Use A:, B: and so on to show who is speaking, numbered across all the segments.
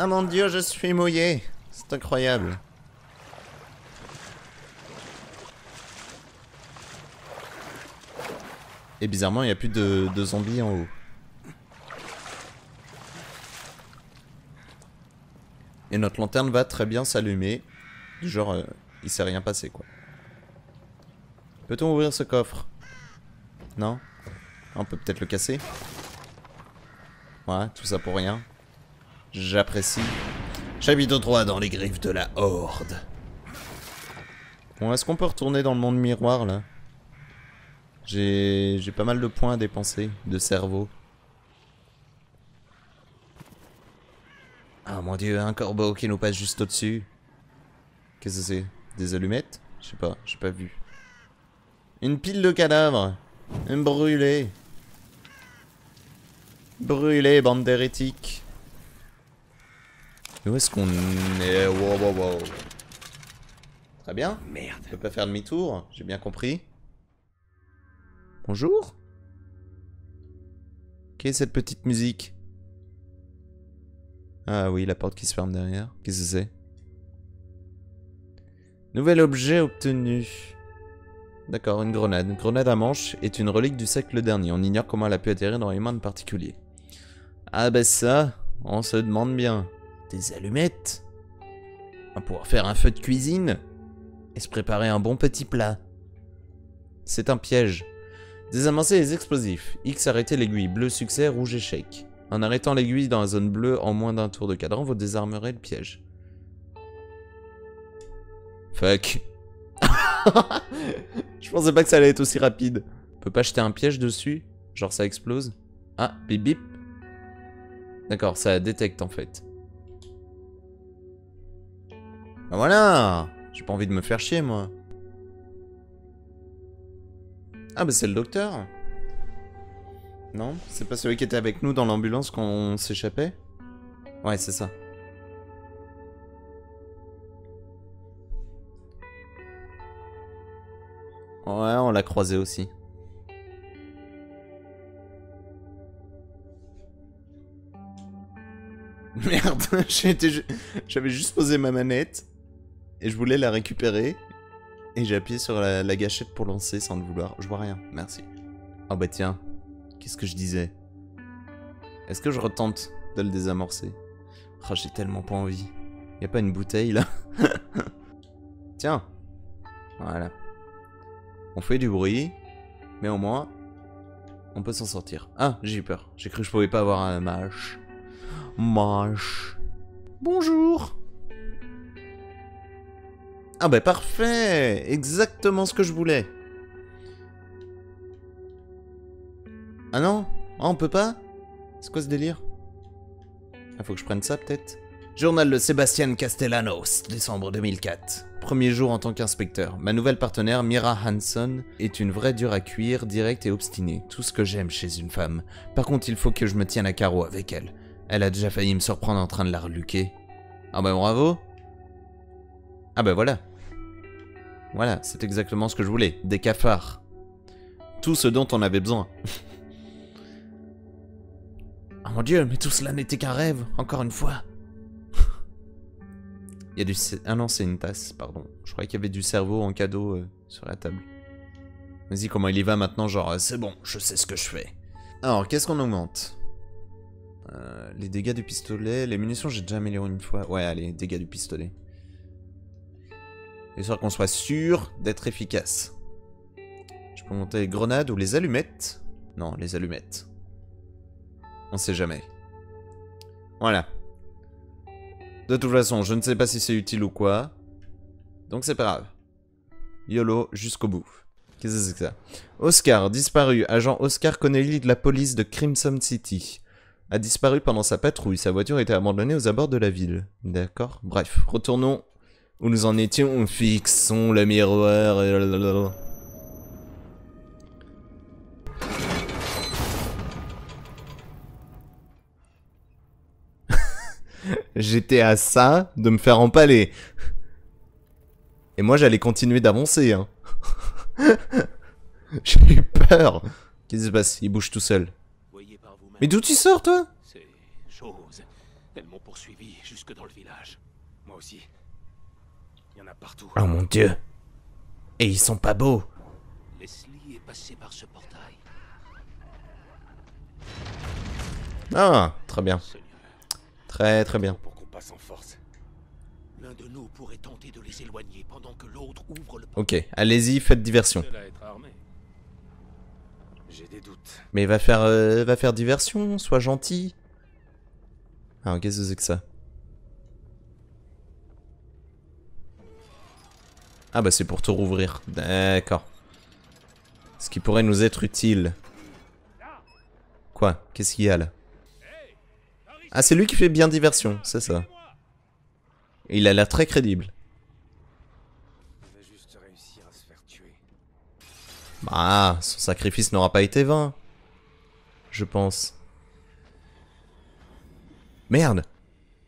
A: Ah mon dieu, je suis mouillé C'est incroyable Et bizarrement, il n'y a plus de, zombies en haut. Et notre lanterne va très bien s'allumer. Du genre, euh, il s'est rien passé, quoi. Peut-on ouvrir ce coffre Non On peut peut-être le casser Ouais, tout ça pour rien. J'apprécie. Chapitre 3 dans les griffes de la Horde. Bon, est-ce qu'on peut retourner dans le monde miroir, là J'ai pas mal de points à dépenser, de cerveau. Ah, mon dieu, un corbeau qui nous passe juste au-dessus. Qu'est-ce que c'est Des allumettes Je sais pas, j'ai pas vu. Une pile de cadavres brûlée Brûlée, bande d'hérétiques où est-ce qu'on est eh, Wow, Très bien. Merde. Je peux pas faire demi-tour, j'ai bien compris. Bonjour Qu'est cette petite musique Ah oui, la porte qui se ferme derrière. Qu'est-ce que c'est Nouvel objet obtenu. D'accord, une grenade. Une grenade à manche est une relique du siècle dernier. On ignore comment elle a pu atterrir dans les mains de particuliers. Ah bah ça, on se demande bien des allumettes. On pouvoir faire un feu de cuisine et se préparer un bon petit plat. C'est un piège. Désamorcer les explosifs. X arrêter l'aiguille. Bleu succès, rouge échec. En arrêtant l'aiguille dans la zone bleue en moins d'un tour de cadran, vous désarmerez le piège. Fuck. Je pensais pas que ça allait être aussi rapide. On peut pas jeter un piège dessus Genre ça explose Ah, bip bip. D'accord, ça détecte en fait. Ben voilà J'ai pas envie de me faire chier, moi. Ah bah c'est le docteur Non C'est pas celui qui était avec nous dans l'ambulance quand on s'échappait Ouais, c'est ça. Ouais, on l'a croisé aussi. Merde, j'avais juste posé ma manette et je voulais la récupérer. Et j'ai appuyé sur la, gâchette pour lancer sans le vouloir. Je vois rien, merci. Ah oh bah tiens, qu'est-ce que je disais Est-ce que je retente de le désamorcer oh, J'ai tellement pas envie. Y a pas une bouteille là Tiens Voilà. On fait du bruit, mais au moins, on peut s'en sortir. Ah, j'ai eu peur. J'ai cru que je pouvais pas avoir un mâche. Mâche. Bonjour ah bah parfait Exactement ce que je voulais Ah non Ah on peut pas C'est quoi ce délire Ah faut que je prenne ça peut-être Journal de Sébastien Castellanos, décembre 2004. Premier jour en tant qu'inspecteur. Ma nouvelle partenaire, Mira Hanson, est une vraie dure à cuire, directe et obstinée. Tout ce que j'aime chez une femme. Par contre, il faut que je me tienne à carreau avec elle. Elle a déjà failli me surprendre en train de la reluquer. Ah bah bravo ah bah voilà. Voilà, c'est exactement ce que je voulais. Des cafards. Tout ce dont on avait besoin. oh mon dieu, mais tout cela n'était qu'un rêve, encore une fois. Il y a du... Ah non, c'est une tasse, pardon. Je croyais qu'il y avait du cerveau en cadeau euh, sur la table. Vas-y, comment il y va maintenant, genre, euh, c'est bon, je sais ce que je fais. Alors, qu'est-ce qu'on augmente euh, Les dégâts du pistolet, les munitions, j'ai déjà amélioré une fois. Ouais, allez, dégâts du pistolet histoire qu'on soit sûr d'être efficace. Je peux monter les grenades ou les allumettes Non, les allumettes. On sait jamais. Voilà. De toute façon, je ne sais pas si c'est utile ou quoi. Donc c'est pas grave. YOLO jusqu'au bout. Qu'est-ce que c'est que ça Oscar, disparu. Agent Oscar Connelly de la police de Crimson City. A disparu pendant sa patrouille. Sa voiture a été abandonnée aux abords de la ville. D'accord Bref, retournons où nous en étions, fixons le miroir. J'étais à ça de me faire empaler. Et moi, j'allais continuer d'avancer. Hein. J'ai eu peur. Qu'est-ce qui se passe Il bouge tout seul. Mais d'où tu sors, toi Ces chose elles m'ont poursuivi jusque dans le village. Moi aussi, il y en a partout. Oh mon dieu. Et ils sont pas beaux. Leslie est passé par ce portail. Ah, très bien. Très très bien. Pour qu'on passe en force. L'un de nous pourrait tenter de les éloigner pendant que l'autre ouvre le Ok, allez-y, faites diversion. J'ai des doutes. Mais va faire, euh, va faire diversion, sois gentil. Ah, qu'est-ce que c'est que ça Ah bah c'est pour te rouvrir. D'accord. Ce qui pourrait nous être utile. Quoi Qu'est-ce qu'il y a là Ah c'est lui qui fait bien diversion, c'est ça. Il a l'air très crédible. Bah, son sacrifice n'aura pas été vain. Je pense. Merde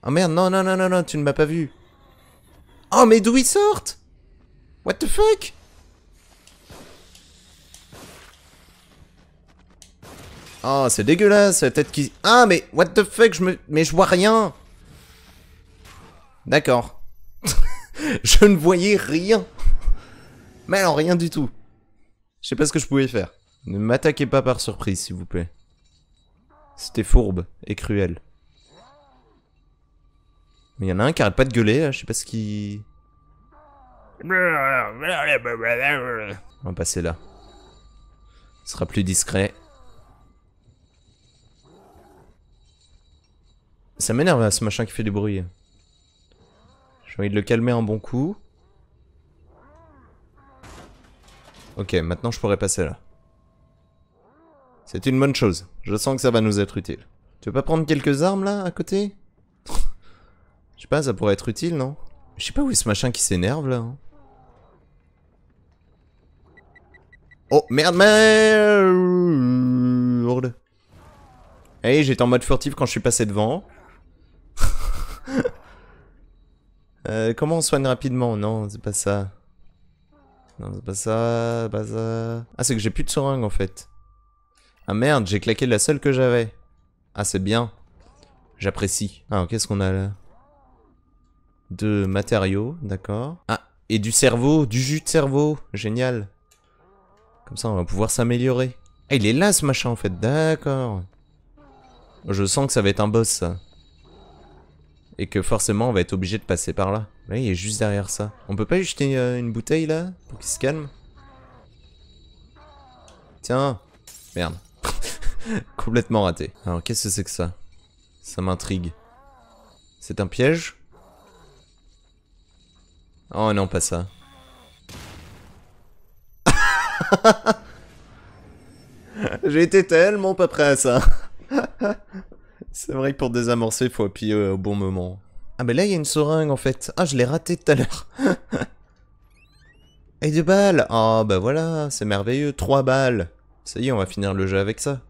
A: Oh merde, non, non, non, non, non, tu ne m'as pas vu. Oh mais d'où ils sortent What the fuck Oh, c'est dégueulasse, la tête qui... Ah, mais what the fuck, je me... Mais je vois rien D'accord. je ne voyais rien Mais alors, rien du tout. Je sais pas ce que je pouvais faire. Ne m'attaquez pas par surprise, s'il vous plaît. C'était fourbe et cruel. Mais il y en a un qui arrête pas de gueuler, je sais pas ce qui... On va passer là. Ce sera plus discret. Ça m'énerve hein, ce machin qui fait du bruit. J'ai envie de le calmer un bon coup. Ok, maintenant je pourrais passer là. C'est une bonne chose. Je sens que ça va nous être utile. Tu veux pas prendre quelques armes là, à côté Je sais pas, ça pourrait être utile, non Je sais pas où est ce machin qui s'énerve là. Hein. Oh, merde, merde Hey, eh, j'étais en mode furtif quand je suis passé devant. Euh, comment on soigne rapidement Non, c'est pas ça. Non, c'est pas ça, pas ça... Ah, c'est que j'ai plus de seringue, en fait. Ah merde, j'ai claqué la seule que j'avais. Ah, c'est bien. J'apprécie. Alors, ah, qu'est-ce qu'on a là De matériaux, d'accord. Ah, et du cerveau, du jus de cerveau. Génial. Comme ça, on va pouvoir s'améliorer. Ah, il est là, ce machin, en fait. D'accord. Je sens que ça va être un boss, ça. Et que forcément, on va être obligé de passer par là. Là, il est juste derrière ça. On peut pas jeter euh, une bouteille, là Pour qu'il se calme Tiens. Merde. Complètement raté. Alors, qu'est-ce que c'est que ça Ça m'intrigue. C'est un piège Oh non, pas ça. J'ai été tellement pas prêt à ça. C'est vrai que pour désamorcer, il faut appuyer euh, au bon moment. Ah mais là, il y a une seringue en fait. Ah, je l'ai raté tout à l'heure. Et deux balles Ah bah voilà, c'est merveilleux, trois balles Ça y est, on va finir le jeu avec ça.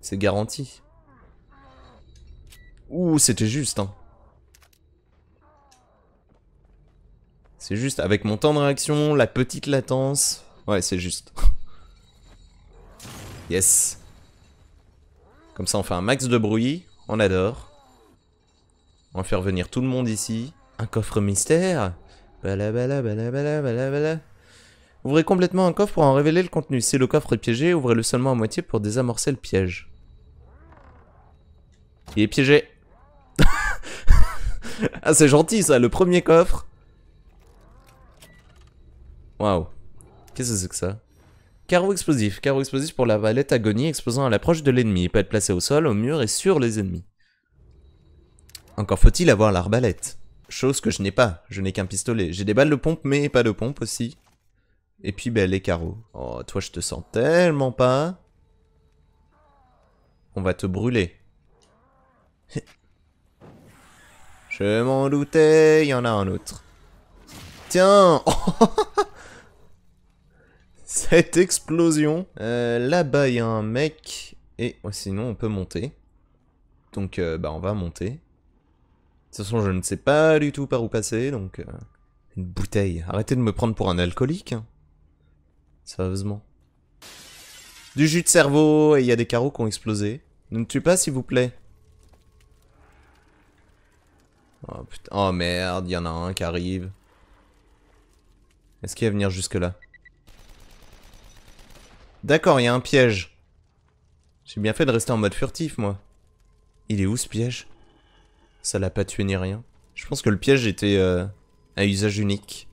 A: C'est garanti. Ouh, c'était juste, hein. C'est juste, avec mon temps de réaction, la petite latence, Ouais, c'est juste. yes. Comme ça, on fait un max de bruit. On adore. On va faire venir tout le monde ici. Un coffre mystère. Balabala, Ouvrez complètement un coffre pour en révéler le contenu. Si le coffre est piégé, ouvrez-le seulement à moitié pour désamorcer le piège. Il est piégé. ah, c'est gentil ça, le premier coffre. Waouh. Qu'est-ce que c'est que ça Carreau explosif. Carreau explosif pour la valette agonie explosant à l'approche de l'ennemi. Il peut être placé au sol, au mur et sur les ennemis. Encore faut-il avoir l'arbalète. Chose que je n'ai pas. Je n'ai qu'un pistolet. J'ai des balles de pompe, mais pas de pompe aussi. Et puis, ben, les carreaux. Oh, toi, je te sens tellement pas. On va te brûler. je m'en doutais, il y en a un autre. Tiens cette explosion. Euh, là-bas, il y a un mec. Et sinon, on peut monter. Donc, euh, bah, on va monter. De toute façon, je ne sais pas du tout par où passer, donc... Euh, une bouteille. Arrêtez de me prendre pour un alcoolique. Saveusement. Hein. Sérieusement. Du jus de cerveau, et il y a des carreaux qui ont explosé. Ne me tue pas, s'il vous plaît. Oh, putain. oh merde, il y en a un qui arrive. Est-ce qu'il va venir jusque-là D'accord, il y a un piège. J'ai bien fait de rester en mode furtif, moi. Il est où ce piège Ça l'a pas tué ni rien. Je pense que le piège était euh, à usage unique.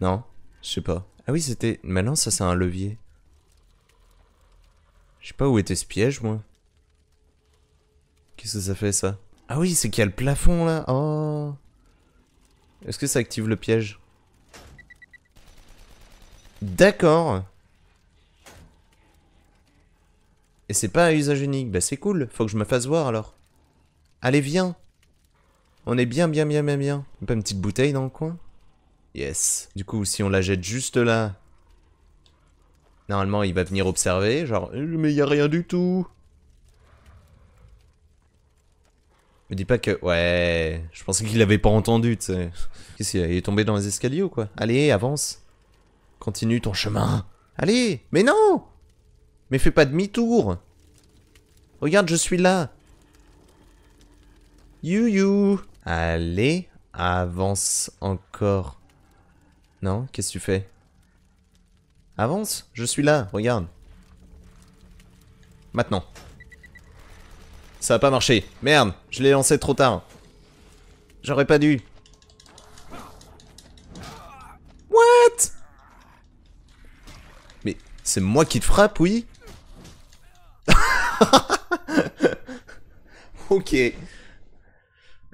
A: Non, je sais pas. Ah oui, c'était... Mais non, ça c'est un levier. Je sais pas où était ce piège, moi. Qu'est-ce que ça fait, ça Ah oui, c'est qu'il y a le plafond, là Oh Est-ce que ça active le piège D'accord. Et c'est pas à usage unique. Bah c'est cool, faut que je me fasse voir alors. Allez, viens. On est bien, bien, bien, bien, bien. Pas une petite bouteille dans le coin Yes. Du coup, si on la jette juste là... Normalement, il va venir observer, genre... Mais il a rien du tout Me dis pas que... Ouais... Je pensais qu'il l'avait pas entendu, tu sais. Qu'est-ce qu'il est tombé dans les escaliers ou quoi Allez, avance Continue ton chemin. Allez Mais non Mais fais pas demi-tour Regarde, je suis là You you Allez, avance encore. Non, qu'est-ce que tu fais Avance, je suis là, regarde. Maintenant. Ça a pas marché. Merde, je l'ai lancé trop tard. J'aurais pas dû. What c'est moi qui te frappe, oui Ok.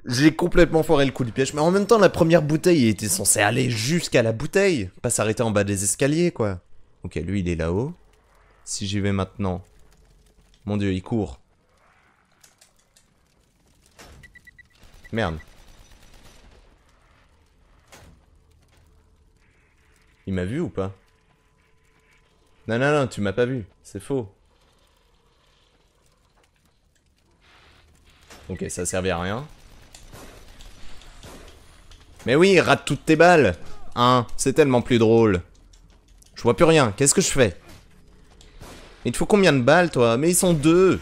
A: J'ai complètement foiré le coup du piège, mais en même temps, la première bouteille, était censée aller jusqu'à la bouteille, pas s'arrêter en bas des escaliers, quoi. Ok, lui, il est là-haut. Si j'y vais maintenant... Mon dieu, il court. Merde. Il m'a vu ou pas non, non, non, tu m'as pas vu. C'est faux. Ok, ça servait à rien. Mais oui, rate toutes tes balles Hein, c'est tellement plus drôle. Je vois plus rien, qu'est-ce que je fais Il te faut combien de balles, toi Mais ils sont deux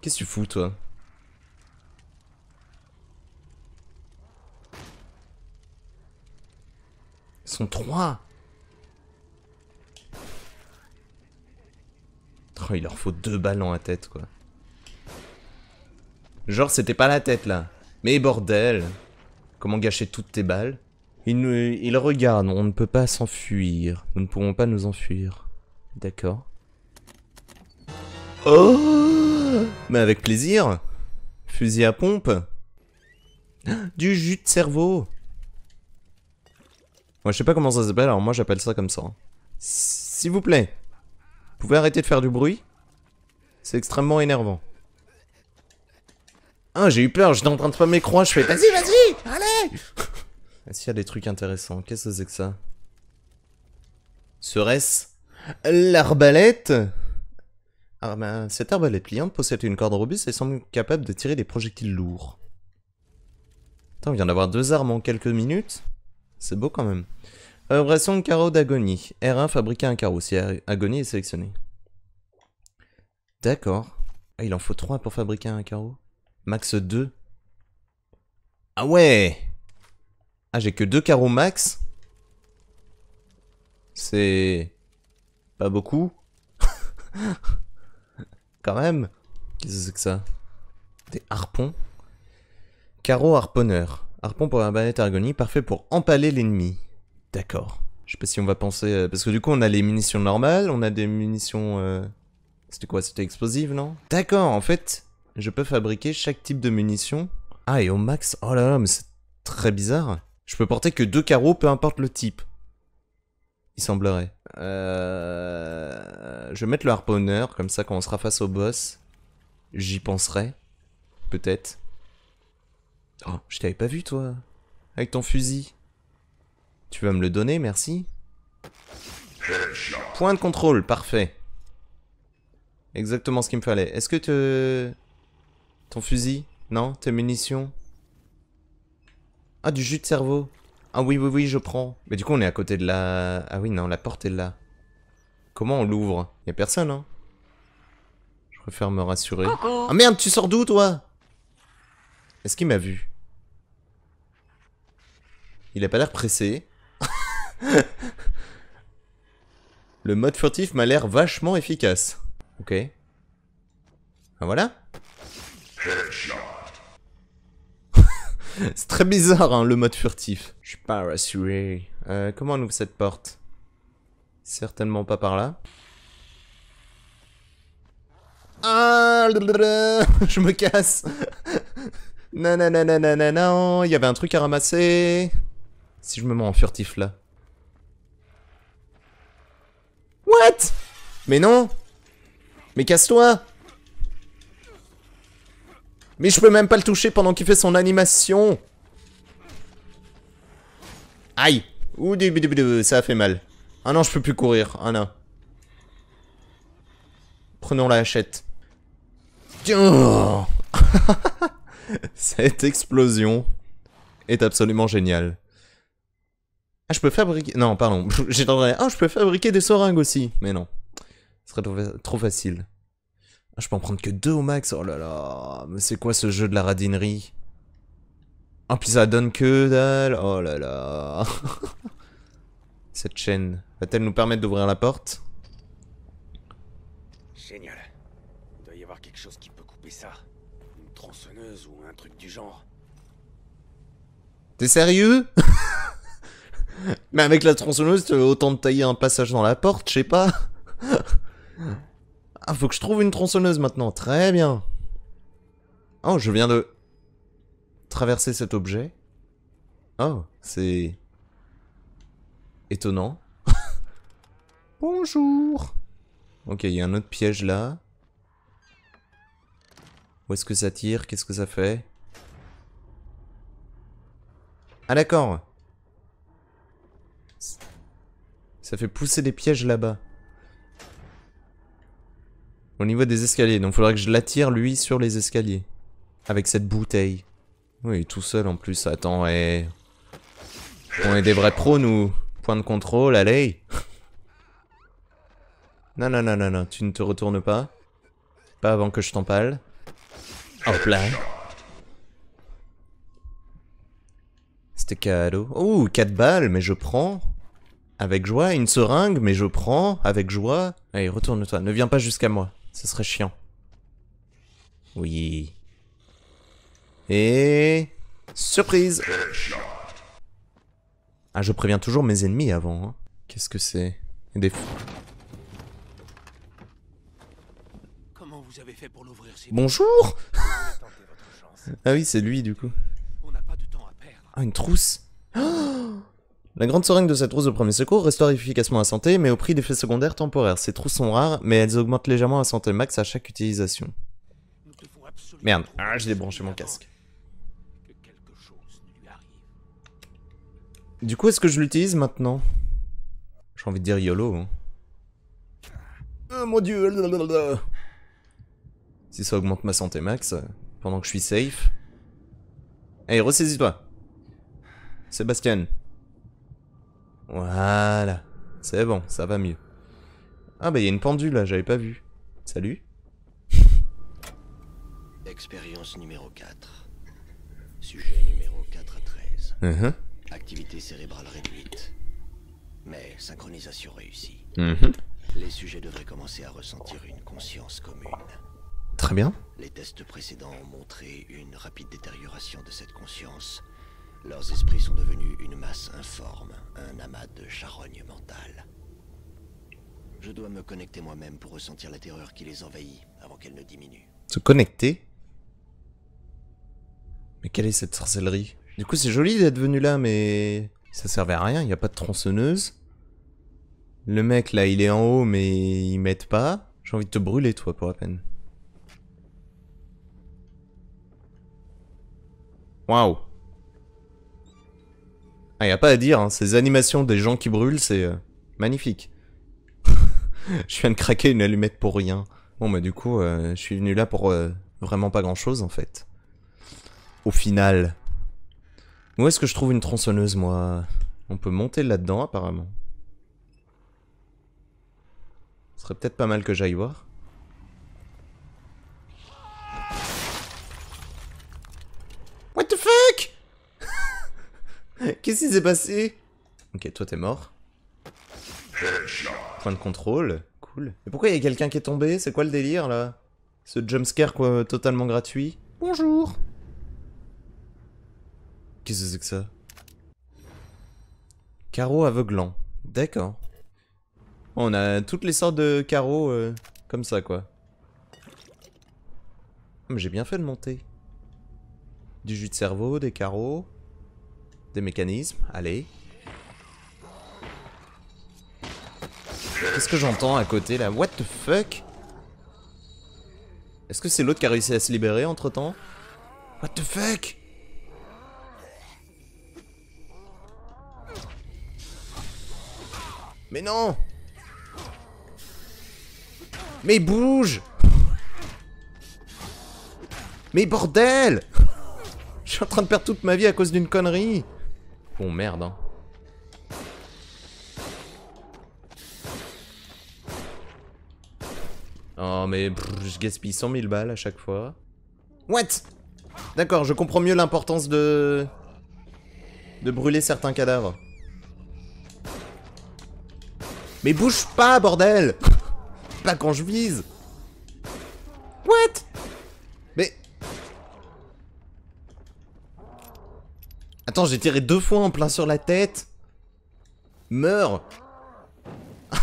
A: Qu'est-ce que tu fous, toi Ils sont trois Oh, il leur faut deux balles en la tête, quoi. Genre, c'était pas la tête, là. Mais bordel Comment gâcher toutes tes balles il, nous, il regarde, on ne peut pas s'enfuir. Nous ne pouvons pas nous enfuir. D'accord. Oh Mais avec plaisir Fusil à pompe Du jus de cerveau Moi, je sais pas comment ça s'appelle, alors moi, j'appelle ça comme ça. S'il vous plaît pouvez arrêter de faire du bruit C'est extrêmement énervant. Ah, j'ai eu peur, suis en train de pas croix, je fais Vas-y, vas-y, allez Est-ce y a des trucs intéressants Qu'est-ce que c'est que ça Serait-ce l'arbalète ah ben, cette arbalète pliante possède une corde robuste et semble capable de tirer des projectiles lourds. Attends, on vient d'avoir deux armes en quelques minutes. C'est beau quand même. Fabrication de carreau d'agonie. R1, fabriquer un carreau. Si agonie est sélectionné. D'accord. Ah, il en faut 3 pour fabriquer un carreau. Max 2. Ah ouais Ah, j'ai que 2 carreaux max C'est... Pas beaucoup Quand même Qu'est-ce que c'est que ça Des harpons Carreau harponneur. Harpon pour la bannette d'agonie. parfait pour empaler l'ennemi. D'accord. Je sais pas si on va penser... Euh, parce que du coup, on a les munitions normales, on a des munitions... Euh, c'était quoi C'était explosive, non D'accord, en fait, je peux fabriquer chaque type de munitions. Ah, et au max... Oh là là, mais c'est très bizarre. Je peux porter que deux carreaux, peu importe le type. Il semblerait. Euh... Je vais mettre le harponneur, comme ça, quand on sera face au boss, j'y penserai. Peut-être. Oh, je t'avais pas vu, toi. Avec ton fusil. Tu vas me le donner, merci. Point de contrôle, parfait. Exactement ce qu'il me fallait. Est-ce que tu... Ton fusil Non Tes munitions Ah, du jus de cerveau. Ah oui, oui, oui, je prends. Mais du coup, on est à côté de la... Ah oui, non, la porte est là. Comment on l'ouvre Y'a personne, hein Je préfère me rassurer. Ah merde, tu sors d'où, toi Est-ce qu'il m'a vu Il a pas l'air pressé. Le mode furtif m'a l'air vachement efficace. Ok. Ah voilà. C'est très bizarre hein, le mode furtif. Je suis pas rassuré. Euh, comment on ouvre cette porte Certainement pas par là. Ah Je me casse non Il y avait un truc à ramasser Si je me mets en furtif là. What Mais non Mais casse-toi Mais je peux même pas le toucher pendant qu'il fait son animation Aïe Ouh, ça a fait mal. Ah non, je peux plus courir. Ah non. Prenons la hachette. Cette explosion est absolument géniale. Ah, je peux fabriquer... Non, pardon. j'étendrais. Ah, je peux fabriquer des seringues aussi. Mais non. Ce serait trop, facile. Ah, je peux en prendre que deux au max. Oh là là. Mais c'est quoi ce jeu de la radinerie Ah, puis ça donne que dalle. Oh là là. Cette chaîne va-t-elle nous permettre d'ouvrir la porte Génial. doit y avoir quelque chose qui peut couper ça. Une tronçonneuse ou un truc du genre. T'es sérieux Mais avec la tronçonneuse, euh, autant de tailler un passage dans la porte, je sais pas. ah, faut que je trouve une tronçonneuse maintenant. Très bien. Oh, je viens de traverser cet objet. Oh, c'est étonnant. Bonjour. Ok, il y a un autre piège là. Où est-ce que ça tire Qu'est-ce que ça fait Ah d'accord. Ça fait pousser des pièges là-bas. Au niveau des escaliers. Donc il faudrait que je l'attire lui sur les escaliers. Avec cette bouteille. Oui, tout seul en plus. Attends, et... Eh. On est des vrais pros nous. Point de contrôle, allez. non, non, non, non, non. Tu ne te retournes pas. Pas avant que je t'empale. Hop là. C'était cadeau. Oh, 4 balles, mais je prends. Avec joie, une seringue, mais je prends, avec joie. Allez, retourne-toi, ne viens pas jusqu'à moi, ce serait chiant. Oui. Et... Surprise Ah, je préviens toujours mes ennemis avant. Hein. Qu'est-ce que c'est Des fous. Bonjour Ah oui, c'est lui du coup. Ah, une trousse oh la grande seringue de cette trousse de premier secours restaure efficacement la santé, mais au prix d'effets secondaires temporaires. Ces trous sont rares, mais elles augmentent légèrement la santé max à chaque utilisation. Merde, ah, j'ai débranché mon casque. Du coup, est-ce que je l'utilise maintenant J'ai envie de dire YOLO. Hein. Ah, mon dieu Si ça augmente ma santé max, euh, pendant que je suis safe... Allez, ressaisis-toi Sébastien voilà. C'est bon, ça va mieux. Ah bah il y a une pendule là, j'avais pas vu. Salut. Expérience numéro 4. Sujet numéro 4 à 13. Uh-huh. Activité cérébrale réduite. Mais synchronisation réussie. Uh-huh. Les sujets devraient commencer à ressentir une conscience commune. Très bien. Les tests précédents ont montré une rapide détérioration de cette conscience leurs esprits sont devenus une masse informe, un amas de charogne mentale. Je dois me connecter moi-même pour ressentir la terreur qui les envahit avant qu'elle ne diminue. Se connecter Mais quelle est cette sorcellerie Du coup, c'est joli d'être venu là, mais ça servait à rien, il n'y a pas de tronçonneuse. Le mec là, il est en haut, mais il m'aide pas. J'ai envie de te brûler, toi, pour la peine. Waouh ah, y a pas à dire, hein. ces animations des gens qui brûlent, c'est euh, magnifique. je viens de craquer une allumette pour rien. Bon bah du coup, euh, je suis venu là pour euh, vraiment pas grand chose en fait. Au final. Où est-ce que je trouve une tronçonneuse moi On peut monter là-dedans apparemment. Ce serait peut-être pas mal que j'aille voir. What the fuck Qu'est-ce qui s'est passé Ok, toi t'es mort. Point de contrôle, cool. Et pourquoi il y a quelqu'un qui est tombé C'est quoi le délire là Ce jumpscare quoi, totalement gratuit. Bonjour Qu'est-ce que c'est que ça Carreau aveuglant. D'accord. On a toutes les sortes de carreaux euh, comme ça quoi. Mais j'ai bien fait de monter. Du jus de cerveau, des carreaux des mécanismes. Allez. Qu'est-ce que j'entends à côté là What the fuck Est-ce que c'est l'autre qui a réussi à se libérer entre temps What the fuck Mais non Mais bouge Mais bordel Je suis en train de perdre toute ma vie à cause d'une connerie Bon, merde. Hein. Oh, mais je gaspille 100 000 balles à chaque fois. What D'accord, je comprends mieux l'importance de... De brûler certains cadavres. Mais bouge pas, bordel Pas quand je vise Attends, j'ai tiré deux fois en plein sur la tête. Meurs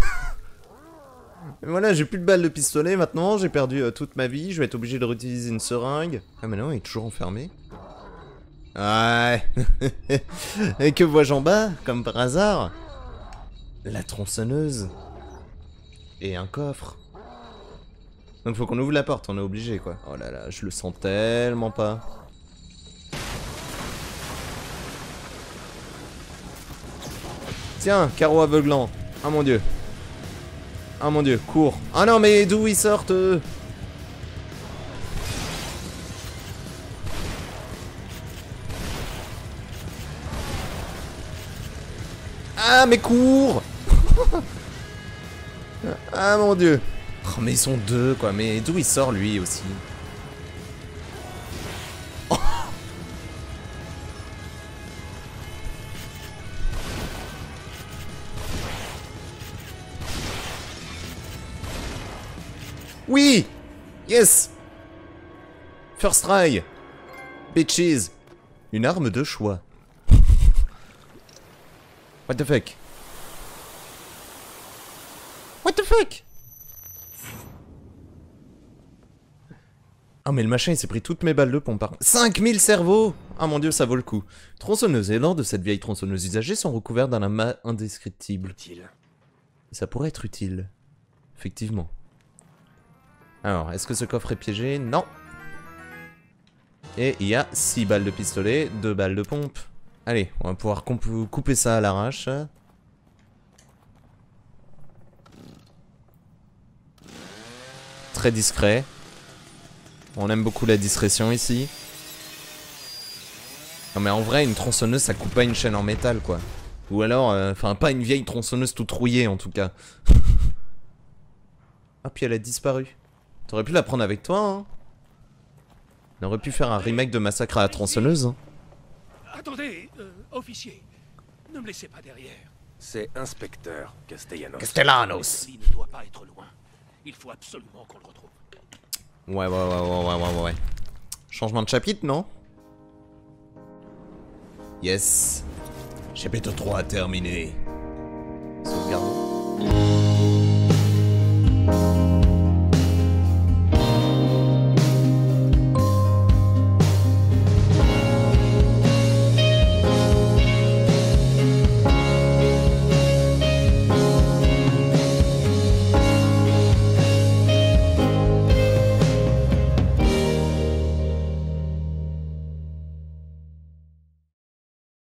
A: Voilà, j'ai plus de balles de pistolet maintenant, j'ai perdu euh, toute ma vie, je vais être obligé de réutiliser une seringue. Ah mais non, il est toujours enfermé. Ouais. Et que vois-je en bas, comme par hasard La tronçonneuse. Et un coffre. Donc faut qu'on ouvre la porte, on est obligé quoi. Oh là là, je le sens tellement pas. Tiens, carreau aveuglant. Ah mon dieu. Ah mon dieu, cours. Ah non, mais d'où ils sortent Ah mais cours Ah mon dieu. Oh, mais ils sont deux quoi, mais d'où il sort lui aussi First try Bitches Une arme de choix. What the fuck What the fuck Ah mais le machin il s'est pris toutes mes balles de pompe 5000 cerveaux Ah mon dieu ça vaut le coup. Tronçonneuse et l'or de cette vieille tronçonneuse usagée sont recouverts d'un amas indescriptible. Utile. Ça pourrait être utile. Effectivement. Alors, est-ce que ce coffre est piégé Non. Et il y a 6 balles de pistolet, 2 balles de pompe. Allez, on va pouvoir couper ça à l'arrache. Très discret. On aime beaucoup la discrétion ici. Non mais en vrai, une tronçonneuse, ça coupe pas une chaîne en métal, quoi. Ou alors, euh, enfin, pas une vieille tronçonneuse tout trouillée, en tout cas. ah, puis elle a disparu. T'aurais pu la prendre avec toi, hein On aurait pu faire un remake de Massacre à la tronçonneuse. Hein. Attendez, euh, officier, ne me laissez pas derrière. C'est inspecteur Castellanos. Castellanos Il ne doit pas être loin. Il faut absolument qu'on le retrouve. Ouais, ouais, ouais, ouais, ouais, ouais, ouais. Changement de chapitre, non Yes. Chapitre 3 terminé.